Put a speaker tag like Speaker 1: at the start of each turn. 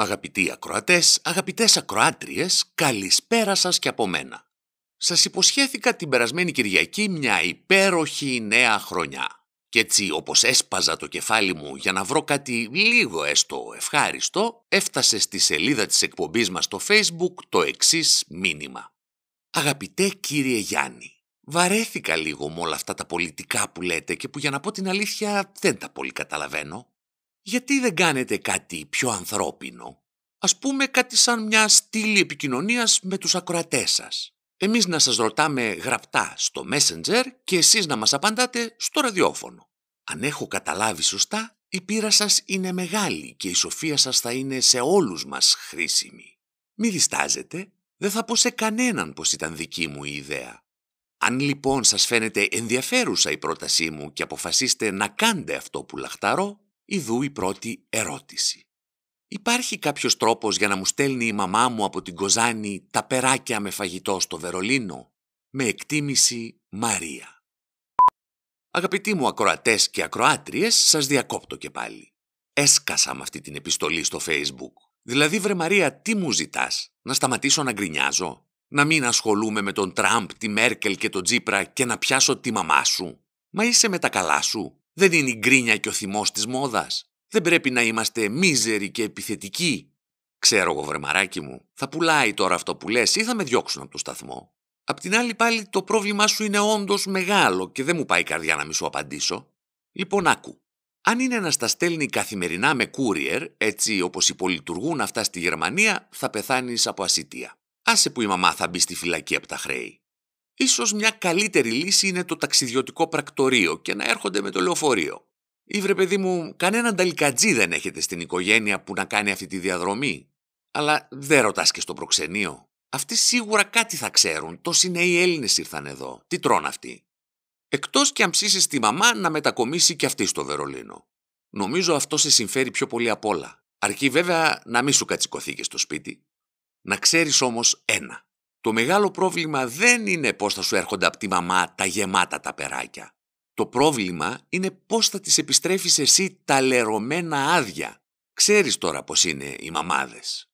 Speaker 1: Αγαπητοί ακροατές, αγαπητές ακροάτριες, καλησπέρα σας και από μένα. Σας υποσχέθηκα την περασμένη Κυριακή μια υπέροχη νέα χρονιά. Κι έτσι όπως έσπαζα το κεφάλι μου για να βρω κάτι λίγο έστω ευχάριστο, έφτασε στη σελίδα της εκπομπής μας στο facebook το εξής μήνυμα. Αγαπητέ κύριε Γιάννη, Βαρέθηκα λίγο με όλα αυτά τα πολιτικά που λέτε και που για να πω την αλήθεια δεν τα πολύ καταλαβαίνω γιατί δεν κάνετε κάτι πιο ανθρώπινο. Ας πούμε κάτι σαν μια στήλη επικοινωνίας με τους ακροατές σας. Εμείς να σας ρωτάμε γραπτά στο Messenger και εσείς να μας απαντάτε στο ραδιόφωνο. Αν έχω καταλάβει σωστά, η πείρα σας είναι μεγάλη και η σοφία σας θα είναι σε όλους μας χρήσιμη. Μη διστάζετε, δεν θα πω σε κανέναν πως ήταν δική μου η ιδέα. Αν λοιπόν σας φαίνεται ενδιαφέρουσα η πρότασή μου και αποφασίστε να κάνετε αυτό που λαχταρώ, Ιδού η πρώτη ερώτηση. Υπάρχει κάποιος τρόπος για να μου στέλνει η μαμά μου από την Κοζάνη τα περάκια με φαγητό στο Βερολίνο? Με εκτίμηση Μαρία. Αγαπητοί μου ακροατές και ακροάτριες, σας διακόπτω και πάλι. Έσκασα με αυτή την επιστολή στο facebook. Δηλαδή βρε Μαρία τι μου ζητάς, να σταματήσω να γκρινιάζω, να μην ασχολούμαι με τον Τραμπ, τη Μέρκελ και τον Τζίπρα και να πιάσω τη μαμά σου. Μα είσαι με τα καλά σου. Δεν είναι η γκρίνια και ο θυμός της μόδας. Δεν πρέπει να είμαστε μίζεροι και επιθετικοί. Ξέρω εγώ, βρεμαράκι μου, θα πουλάει τώρα αυτό που λες ή θα με διώξουν από το σταθμό. Απ' την άλλη πάλι το πρόβλημά σου είναι όντως μεγάλο και δεν μου πάει η καρδιά να μη σου απαντήσω. Λοιπόν, άκου. Αν είναι να στα στέλνει καθημερινά με courier, έτσι όπως υπολειτουργούν αυτά στη Γερμανία, θα πεθάνεις από ασυτεία. Άσε που η μαμά θα μπει στη φυλακή από τα χρέη. Ίσως μια καλύτερη λύση είναι το ταξιδιωτικό πρακτορείο και να έρχονται με το λεωφορείο. Ή βρε παιδί μου, κανέναν ταλικατζή δεν έχετε στην οικογένεια που να κάνει αυτή τη διαδρομή. Αλλά δεν ρωτάς και στο προξενείο. Αυτοί σίγουρα κάτι θα ξέρουν. Τόσοι νέοι Έλληνες ήρθαν εδώ. Τι τρώνε αυτοί. Εκτός και αν ψήσεις τη μαμά να μετακομίσει και αυτή στο Βερολίνο. Νομίζω αυτό σε συμφέρει πιο πολύ απ' όλα. Αρκεί βέβαια να μην σου κατσικωθεί και στο σπίτι. Να ξέρεις όμως ένα. Το μεγάλο πρόβλημα δεν είναι πώς θα σου έρχονται από τη μαμά τα γεμάτα τα περάκια. Το πρόβλημα είναι πώς θα τις επιστρέφεις εσύ τα λερωμένα άδεια. Ξέρεις τώρα πώς είναι οι μαμάδες.